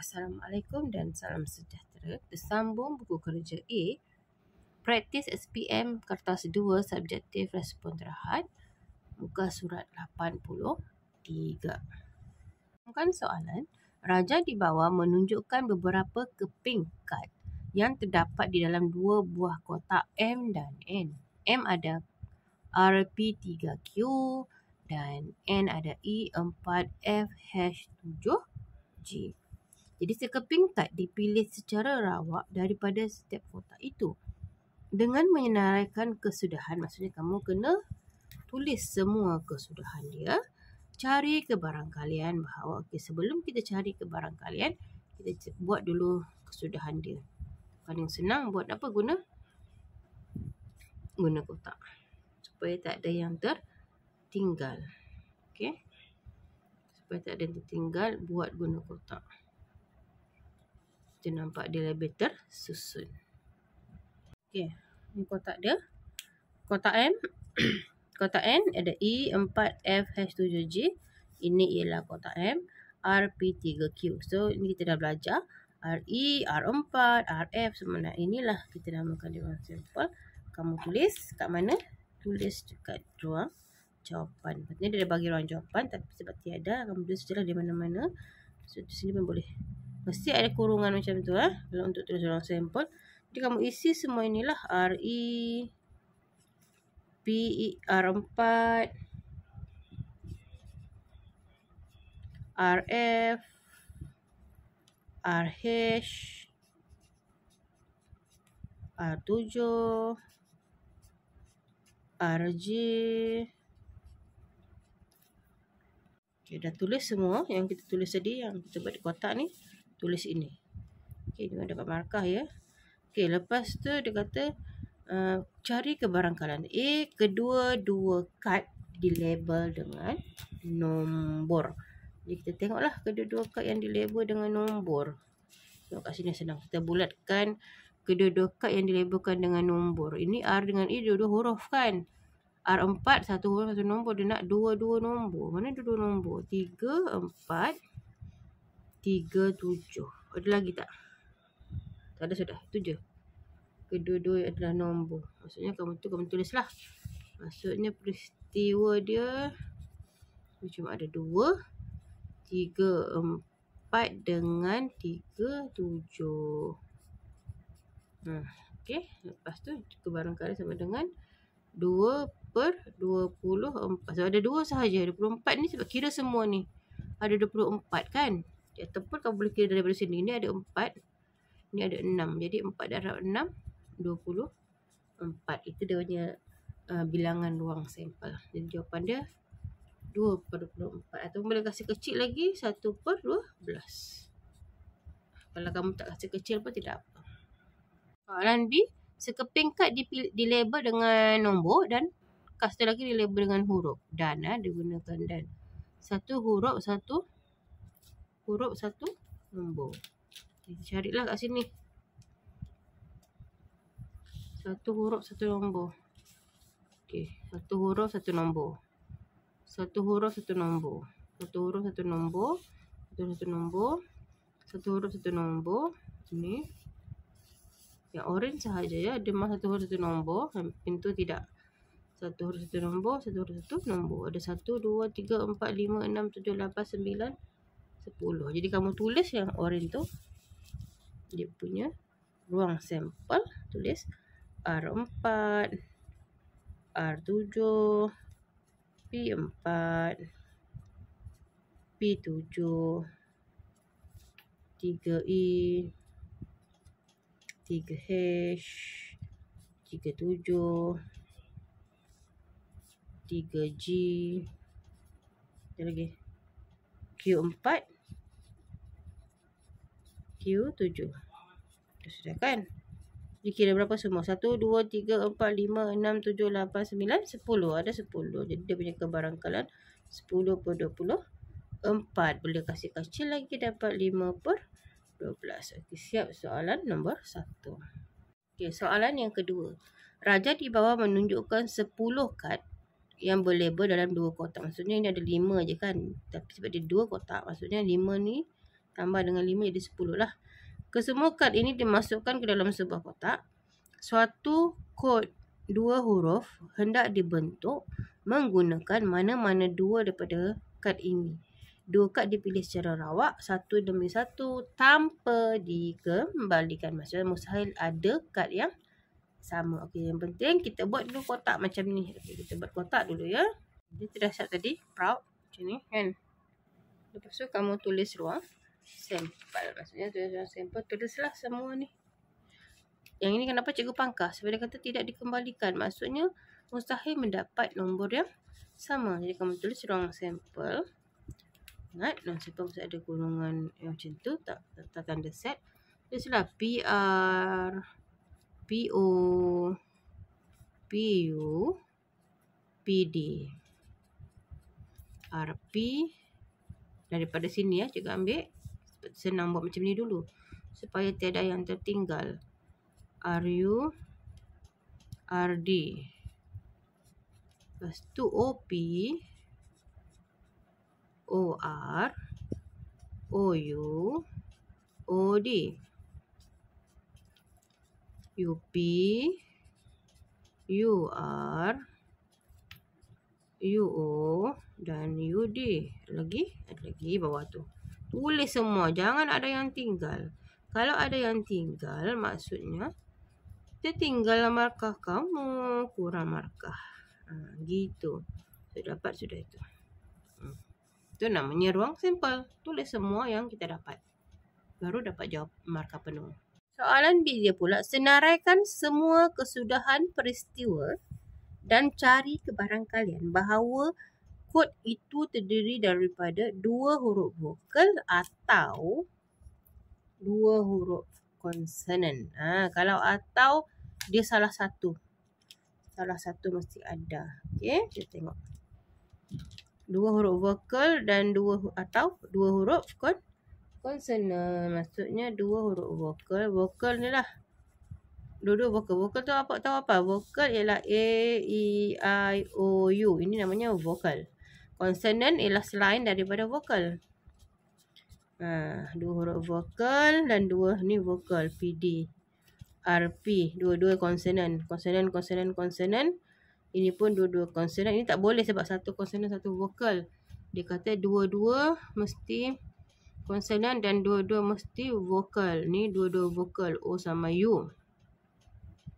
Assalamualaikum dan salam sejahtera. Tersambung buku kerja A. praktis SPM Kertas 2 subjektif Respon Terhad. Buka surat 83. Kan soalan, Raja di bawah menunjukkan beberapa keping kad yang terdapat di dalam dua buah kotak M dan N. M ada RP3Q dan N ada E4F7G. Jadi sekeping tak dipilih secara rawak daripada setiap kotak itu. Dengan menyenaraikan kesudahan, maksudnya kamu kena tulis semua kesudahan dia. Cari kebarangkalian bahawa okay, sebelum kita cari kebarangkalian, kita buat dulu kesudahan dia. Paling senang buat apa guna? Guna kotak. Supaya tak ada yang tertinggal. Okay. Supaya tak ada yang tertinggal, buat guna kotak. Kita nampak dia lebih tersusun. Okey, ni kotak dia. Kotak M. kotak N ada e 4 h 7 J, Ini ialah kotak M. R P 3 q So, ini kita dah belajar. RE, R4, F, sebenarnya. Inilah kita namakan dia orang simple. Kamu tulis kat mana? Tulis dekat ruang jawapan. Maksudnya dia bagi ruang jawapan tapi sebab tiada. Kamu tulis sejarah di mana-mana. So, di sini pun boleh Mesti ada kurungan macam tu eh. Kalau untuk tulis dalam sampel. Jadi kamu isi semua inilah. R, E, P, E, R4, r RH, R7, j. Okay, dah tulis semua yang kita tulis tadi yang kita buat di kotak ni tulis ini. Okay, dia dapat markah ya. Okey, lepas tu dia kata uh, cari kebarangkalan. A, kedua-dua kad label dengan nombor. Jadi kita tengoklah kedua-dua kad yang di label dengan nombor. Tengok kat sini senang. Kita bulatkan kedua-dua kad yang di labelkan dengan nombor. Ini R dengan E dua-dua huruf kan? R4 satu huruf satu nombor. Dia nak dua-dua nombor. Mana dua-dua nombor? Tiga, empat, Tiga tujuh Ada lagi tak? Tak ada sudah Itu je Kedua-dua adalah nombor Maksudnya kamu tu kamu tulis lah Maksudnya peristiwa dia Cuma ada dua Tiga empat Dengan tiga tujuh hmm. Okay Lepas tu kebarangkali sama dengan Dua per dua puluh empat Sebab ada dua sahaja Dua puluh empat ni sebab kira semua ni Ada dua puluh empat kan ataupun kamu boleh kira daripada sini ini ada 4 ini ada 6 jadi 4 darab 6 24 itu dia punya uh, bilangan ruang sampel jadi jawapan dia 2 per 24 atau boleh kasih kecil lagi 1 per 12 kalau kamu tak kasih kecil pun tidak apa soalan B sekeping kad dilabel dengan nombor dan kasta lagi dilabel dengan huruf dan eh, ah, digunakan dan satu huruf satu huruf satu nombor. Cari lah kat sini. Satu huruf satu nombor. Okey, satu huruf satu nombor. Satu huruf satu nombor. Satu huruf satu nombor. Satu huruf satu nombor. Satu huruf satu nombor. Ini. Yang orange sahaja ya, Ada mah satu huruf satu nombor, pintu tidak. Satu huruf satu nombor, satu huruf satu nombor. Ada satu, dua, tiga, empat, lima, enam, tujuh, lapan, sembilan, 10. Jadi kamu tulis yang orange tu dia punya ruang sampel tulis R4 R7 P4 P7 3 i 3H 37 3G Ada lagi 3 Q4 Q7 Sudah kan Dia kira berapa semua 1, 2, 3, 4, 5, 6, 7, 8, 9, 10 Ada 10 Jadi dia punya kebarangkalan 10 per 20 Empat Boleh kasih kecil lagi dapat lima per 12 okay, Siap soalan nombor satu. okay, Soalan yang kedua Raja di bawah menunjukkan sepuluh kad yang berlabel dalam dua kotak. Maksudnya ini ada lima je kan. Tapi sebab dia dua kotak. Maksudnya lima ni tambah dengan lima jadi sepuluh lah. Kesemua kad ini dimasukkan ke dalam sebuah kotak. Suatu kod dua huruf hendak dibentuk menggunakan mana-mana dua daripada kad ini. Dua kad dipilih secara rawak satu demi satu tanpa dikembalikan. Maksudnya mustahil ada kad yang sama. Okey, yang penting kita buat dulu kotak macam ni. Okey, kita buat kotak dulu ya. Jadi sudah siap tadi, proud macam ni kan. Lepas tu kamu tulis ruang sampel. Maksudnya tulis ruang sampel, tulislah semua ni. Yang ini kenapa cikgu pangkas? Sebab dia kata tidak dikembalikan. Maksudnya mustahil mendapat nombor yang sama. Jadi kamu tulis ruang sampel. Ingat, ruang nah, sampel mesti ada gunungan yang macam tu. Tak, tak, tak tanda set. Tulislah PR. PO PU PD RP daripada sini ya cikgu ambil senang buat macam ni dulu supaya tiada yang tertinggal RU RD lepas tu OP OR OU OD U U P, R, U O dan U D Lagi? Ada lagi bawah tu. Tulis semua. Jangan ada yang tinggal. Kalau ada yang tinggal, maksudnya dia tinggal markah kamu. Kurang markah. Ha, gitu. Sudah dapat sudah itu. Hmm. Itu namanya ruang simple. Tulis semua yang kita dapat. Baru dapat jawab markah penuh. Soalan B dia pula, senaraikan semua kesudahan peristiwa dan cari kebarangkalian bahawa kod itu terdiri daripada dua huruf vokal atau dua huruf konsonan. Ha, kalau atau dia salah satu. Salah satu mesti ada. Okay, kita tengok. Dua huruf vokal dan dua atau dua huruf kod. Consonant eh, maksudnya dua huruf vokal. Vokal ni lah. Dua-dua vokal. Vokal tu apa? Tahu apa? Vokal ialah A, E, I, O, U. Ini namanya vokal. konsonan ialah selain daripada vokal. Ha, dua huruf vokal dan dua ni vokal. p d r p Dua-dua konsonan konsonan konsonan konsonan Ini pun dua-dua konsonan Ini tak boleh sebab satu konsonan satu vokal. Dia kata dua-dua mesti konsonan dan dua-dua mesti vokal. Ni dua-dua vokal. O sama U.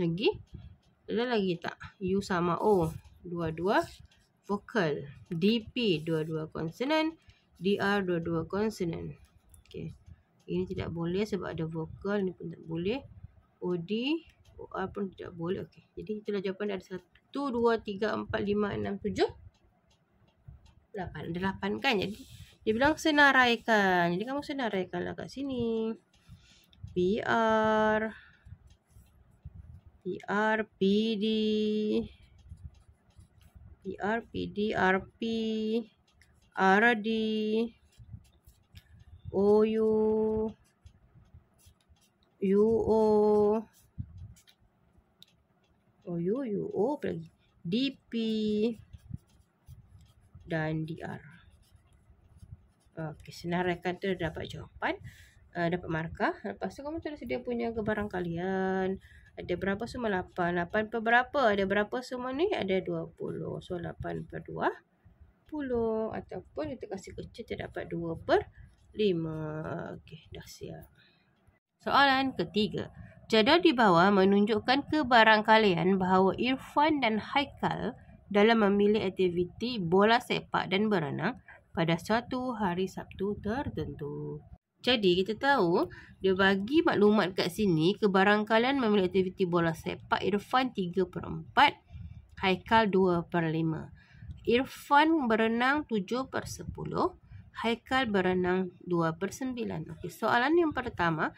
Lagi? Ada lagi tak? U sama O. Dua-dua vokal. DP dua-dua konsonan. DR dua-dua konsonan. Okay. Ini tidak boleh sebab ada vokal. Ini pun tak boleh. OD, OR pun tidak boleh. Okay. Jadi itulah jawapan ada 1, 2, 3, 4, 5, 6, 7. 8. Ada 8 kan? Jadi... Dia bilang senaraikan. Jadi kamu senaraikanlah kat sini. PR PR PD PR PD RP RD OU UO OU UO apa DP dan DR Okey, senaraikan tu dapat jawapan, uh, dapat markah. Lepas tu kamu tulis dia punya kebarang kalian. Ada berapa semua? 8. 8 per berapa? Ada berapa semua ni? Ada 20. So, 8 per 2. 10. Ataupun kita kasih kecil, kita dapat 2 per 5. Okey, dah siap. Soalan ketiga. Jadual di bawah menunjukkan kebarang kalian bahawa Irfan dan Haikal dalam memilih aktiviti bola sepak dan berenang pada satu hari Sabtu tertentu. Jadi kita tahu dia bagi maklumat kat sini kebarangkalan memiliki aktiviti bola sepak Irfan 3 per 4, Haikal 2 per 5. Irfan berenang 7 per 10, Haikal berenang 2 per 9. Okay, soalan yang pertama,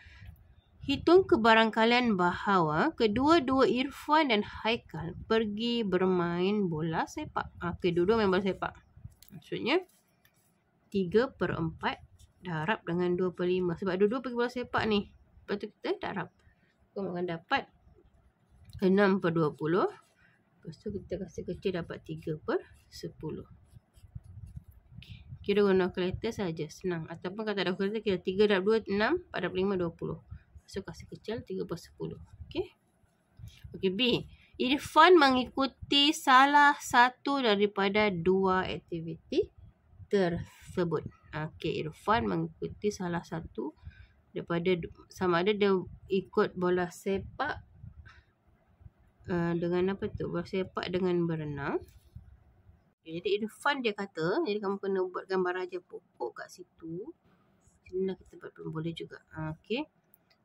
hitung kebarangkalan bahawa kedua-dua Irfan dan Haikal pergi bermain bola sepak. Ha, kedua-dua main bola sepak. Maksudnya, 3 per 4 darab dengan 2 per 5. Sebab dua-dua pergi bola sepak ni. Lepas tu kita darab. Kita akan dapat 6 per 20. Lepas tu kita kasih kecil dapat 3 per 10. Kira guna kalkulator saja senang. Ataupun kalau tak ada kalkulator kira 3 darab 2, 6, 4 darab 5, 20. Lepas tu kasih kecil 3 per 10. Okay. Okay B. Irfan mengikuti salah satu daripada dua aktiviti tersebut tersebut. Okey, Irfan mengikuti salah satu daripada sama ada dia ikut bola sepak uh, dengan apa tu? Bola sepak dengan berenang. Okay, jadi Irfan dia kata, jadi kamu kena buat gambar aja pokok kat situ. Kena lah kita buat pun boleh juga. Okey.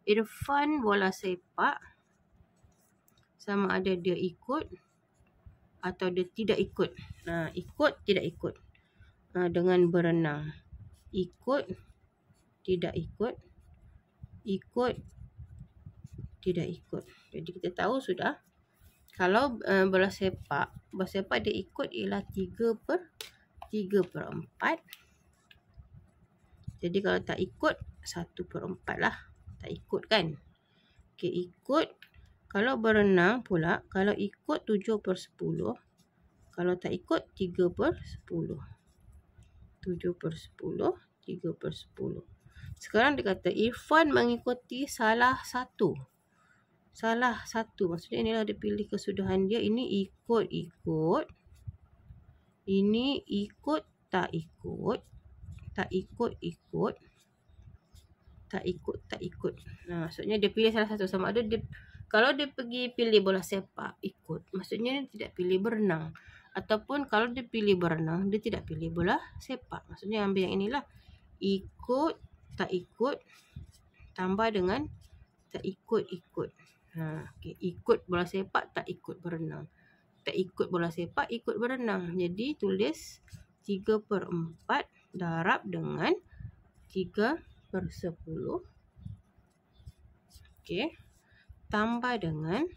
Irfan bola sepak sama ada dia ikut atau dia tidak ikut. Nah, ikut tidak ikut uh, dengan berenang. Ikut, tidak ikut, ikut, tidak ikut. Jadi kita tahu sudah kalau uh, bola sepak, bola sepak dia ikut ialah 3 per 3 per 4. Jadi kalau tak ikut, 1 per 4 lah. Tak ikut kan? Okey, ikut. Kalau berenang pula, kalau ikut 7 per 10. Kalau tak ikut, 3 per 10. 7 per 10, 3 per 10. Sekarang dia kata Irfan mengikuti salah satu. Salah satu. Maksudnya inilah dia pilih kesudahan dia. Ini ikut-ikut. Ini ikut tak ikut. Tak ikut-ikut. Tak ikut tak ikut. Nah, maksudnya dia pilih salah satu. Sama ada dia, kalau dia pergi pilih bola sepak, ikut. Maksudnya dia tidak pilih berenang ataupun kalau dia pilih berenang dia tidak pilih bola sepak maksudnya ambil yang inilah ikut tak ikut tambah dengan tak ikut ikut ha okey ikut bola sepak tak ikut berenang tak ikut bola sepak ikut berenang jadi tulis 3/4 darab dengan 3/10 okey tambah dengan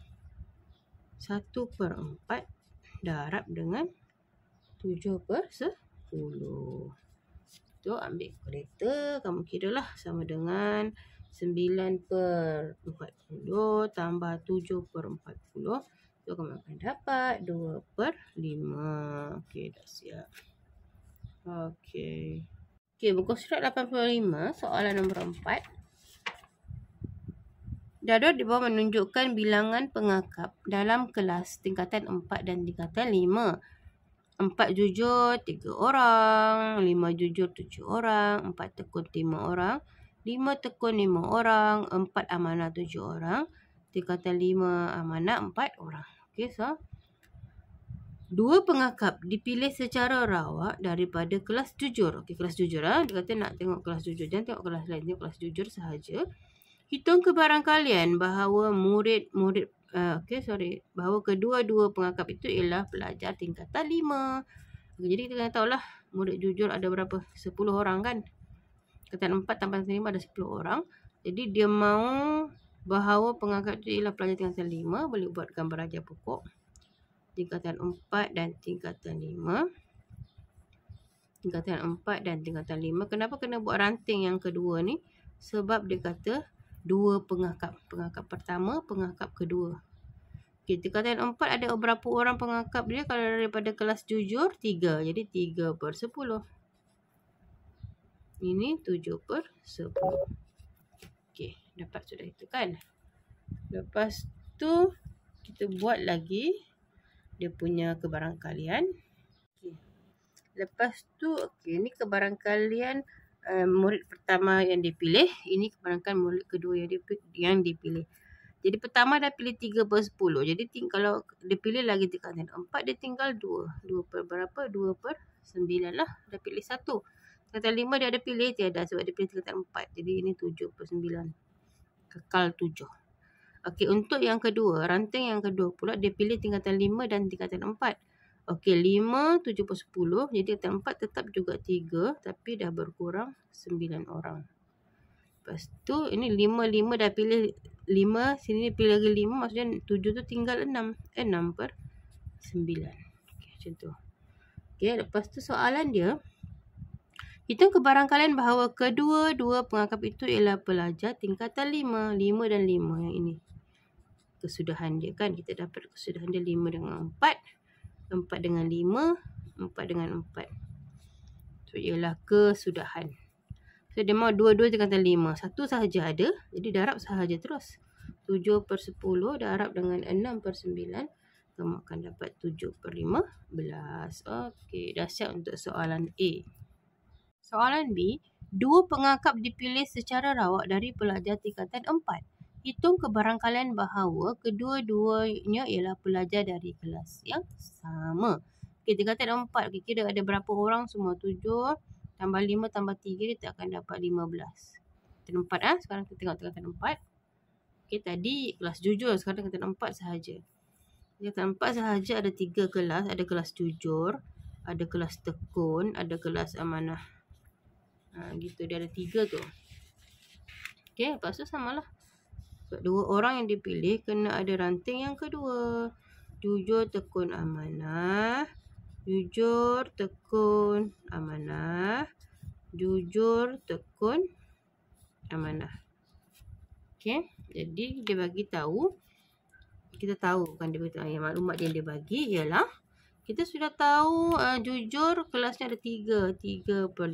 1/4 darab dengan 7 per 10. Tu ambil kalkulator kamu kira lah sama dengan 9 per 40 tambah 7 per 40. Tu kamu akan dapat 2 per 5. Okey dah siap. Okey. Okey, buku surat 85, soalan nombor 4. Darurat di bawah menunjukkan bilangan pengakap dalam kelas tingkatan 4 dan tingkatan 5. 4 jujur 3 orang, 5 jujur 7 orang, 4 tekun 5 orang, 5 tekun 5 orang, 4 amanah 7 orang, tingkatan 5 amanah 4 orang. Okey, so dua pengakap dipilih secara rawak daripada kelas jujur. Okey, kelas jujur ah, ha? dia kata nak tengok kelas jujur, jangan tengok kelas lain, tengok kelas jujur sahaja. Hitung ke kalian bahawa murid-murid uh, eh, okay, sorry, bahawa kedua-dua pengakap itu ialah pelajar tingkatan 5. jadi kita kena lah murid jujur ada berapa? 10 orang kan? Tingkatan 4 tambah tingkatan 5 ada 10 orang. Jadi dia mahu bahawa pengakap itu ialah pelajar tingkatan 5. Boleh buat gambar raja pokok. Tingkatan 4 dan tingkatan 5. Tingkatan 4 dan tingkatan 5. Kenapa kena buat ranting yang kedua ni? Sebab dia kata dua pengakap. Pengakap pertama, pengakap kedua. Okey, tingkatan empat ada berapa orang pengakap dia? Kalau daripada kelas jujur, tiga. Jadi, tiga per sepuluh. Ini tujuh per sepuluh. Okey, dapat sudah itu kan? Lepas tu, kita buat lagi dia punya kebarangkalian. Lepas tu, okey, ni kebarangkalian... Eh, murid pertama yang dipilih ini kebanyakan murid kedua yang dipilih, yang dipilih. Jadi pertama dah pilih 3 per 10. Jadi ting kalau dia pilih lagi tingkatan 4 dia tinggal 2. 2 per berapa? 2 per 9 lah. Dia pilih 1. Tingkatan 5 dia ada pilih tiada sebab dia pilih tingkatan 4. Jadi ini 7 per 9. Kekal 7. Okey untuk yang kedua. Ranting yang kedua pula dia pilih tingkatan 5 dan tingkatan Okey, 5, 7 per 10. Jadi, atas 4 tetap juga 3. Tapi dah berkurang 9 orang. Lepas tu, ini 5, 5 dah pilih 5. Sini pilih lagi 5. Maksudnya 7 tu tinggal 6. Eh, 6 per 9. Okey, macam tu. Okey, lepas tu soalan dia. Hitung kebarangkalian bahawa kedua-dua pengangkap itu ialah pelajar tingkatan 5. 5 dan 5 yang ini. Kesudahan dia kan. Kita dapat kesudahan dia 5 dengan 4. 4. 4 dengan 5, 4 dengan 4. So ialah kesudahan. So dia mahu 2, 2 dengan 5. Satu sahaja ada. Jadi darab sahaja terus. 7 per 10 darab dengan 6 per 9. Kamu akan dapat 7 per 15. Okey. Dah siap untuk soalan A. Soalan B. Dua pengangkap dipilih secara rawak dari pelajar tingkatan 4 hitung kebarangkalian bahawa kedua-duanya ialah pelajar dari kelas yang sama. Okey, tiga tak empat. Okey, kira ada berapa orang semua? Tujuh tambah lima tambah tiga kita akan dapat lima belas. Tiga empat ah. Sekarang kita tengok tiga empat. Okey, tadi kelas jujur. Sekarang kita empat sahaja. Kita empat sahaja ada tiga kelas. Ada kelas jujur. Ada kelas tekun. Ada kelas amanah. Ha, gitu. Dia ada tiga tu. Okey, lepas tu samalah. So, dua orang yang dipilih kena ada ranting yang kedua. Jujur tekun amanah. Jujur tekun amanah. Jujur tekun amanah. Okay. Jadi dia bagi tahu. Kita tahu kan dia beritahu. Yang maklumat yang dia bagi ialah. Kita sudah tahu uh, jujur kelasnya ada 3. 3 per 15.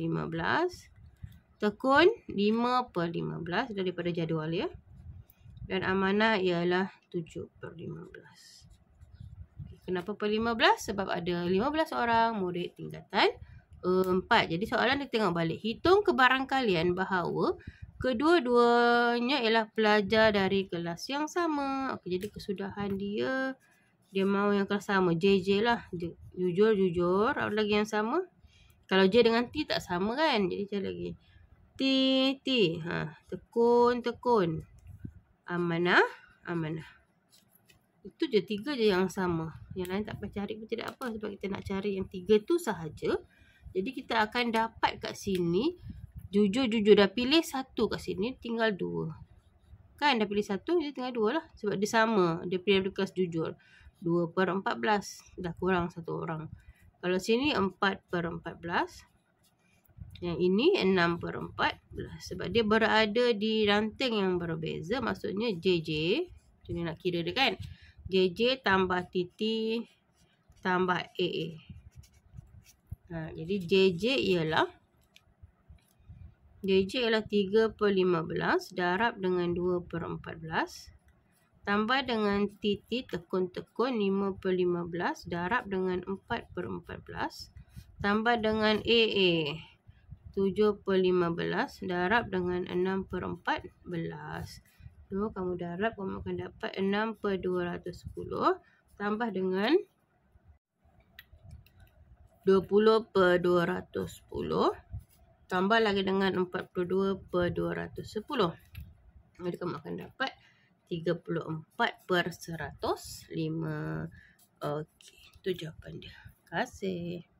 Tekun 5 per 15 daripada jadual ya dan amanah ialah 7 per 15. Kenapa per 15? Sebab ada 15 orang murid tingkatan 4. Jadi soalan dia tengok balik. Hitung kebarangkalian bahawa kedua-duanya ialah pelajar dari kelas yang sama. Okey, jadi kesudahan dia, dia mahu yang kelas sama. JJ lah. Jujur-jujur. Apa lagi yang sama? Kalau J dengan T tak sama kan? Jadi cari lagi. T, T. Ha, tekun, tekun amanah, amanah. Itu je tiga je yang sama. Yang lain tak payah cari pun tidak apa sebab kita nak cari yang tiga tu sahaja. Jadi kita akan dapat kat sini jujur-jujur dah pilih satu kat sini tinggal dua. Kan dah pilih satu jadi tinggal dua lah sebab dia sama. Dia pilih bekas jujur. 2 per 14 dah kurang satu orang. Kalau sini 4 per 14 yang ini 6 per 4 lah. Sebab dia berada di ranting yang berbeza Maksudnya JJ Macam nak kira dia kan JJ tambah TT Tambah AA ha, Jadi JJ ialah JJ ialah 3 per 15 Darab dengan 2 per 14 Tambah dengan TT tekun-tekun 5 per 15 Darab dengan 4 per 14 Tambah dengan AA 7 per 15 darab dengan 6 per 14. So, kamu darab, kamu akan dapat 6 per 210 tambah dengan 20 per 210 tambah lagi dengan 42 per 210. Jadi, kamu akan dapat 34 per 105. Okey, itu jawapan dia. Terima kasih.